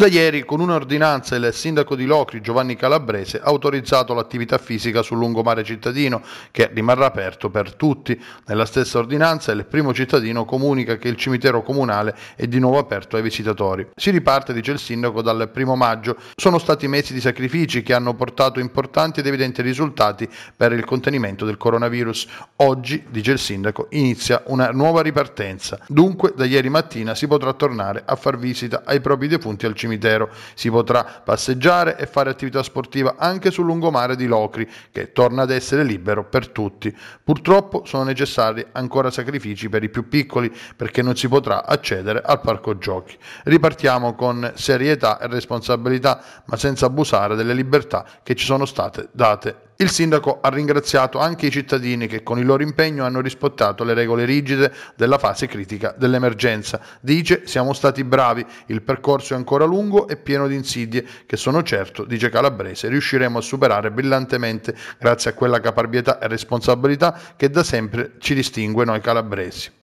Da ieri, con un'ordinanza, il sindaco di Locri, Giovanni Calabrese, ha autorizzato l'attività fisica sul lungomare cittadino, che rimarrà aperto per tutti. Nella stessa ordinanza, il primo cittadino comunica che il cimitero comunale è di nuovo aperto ai visitatori. Si riparte, dice il sindaco, dal primo maggio. Sono stati mesi di sacrifici che hanno portato importanti ed evidenti risultati per il contenimento del coronavirus. Oggi, dice il sindaco, inizia una nuova ripartenza. Dunque, da ieri mattina si potrà tornare a far visita ai propri defunti al cimitero cimitero. Si potrà passeggiare e fare attività sportiva anche sul lungomare di Locri, che torna ad essere libero per tutti. Purtroppo sono necessari ancora sacrifici per i più piccoli perché non si potrà accedere al parco giochi. Ripartiamo con serietà e responsabilità, ma senza abusare delle libertà che ci sono state date il sindaco ha ringraziato anche i cittadini che con il loro impegno hanno rispettato le regole rigide della fase critica dell'emergenza. Dice siamo stati bravi, il percorso è ancora lungo e pieno di insidie che sono certo, dice Calabrese, riusciremo a superare brillantemente grazie a quella caparbietà e responsabilità che da sempre ci distingue noi calabresi.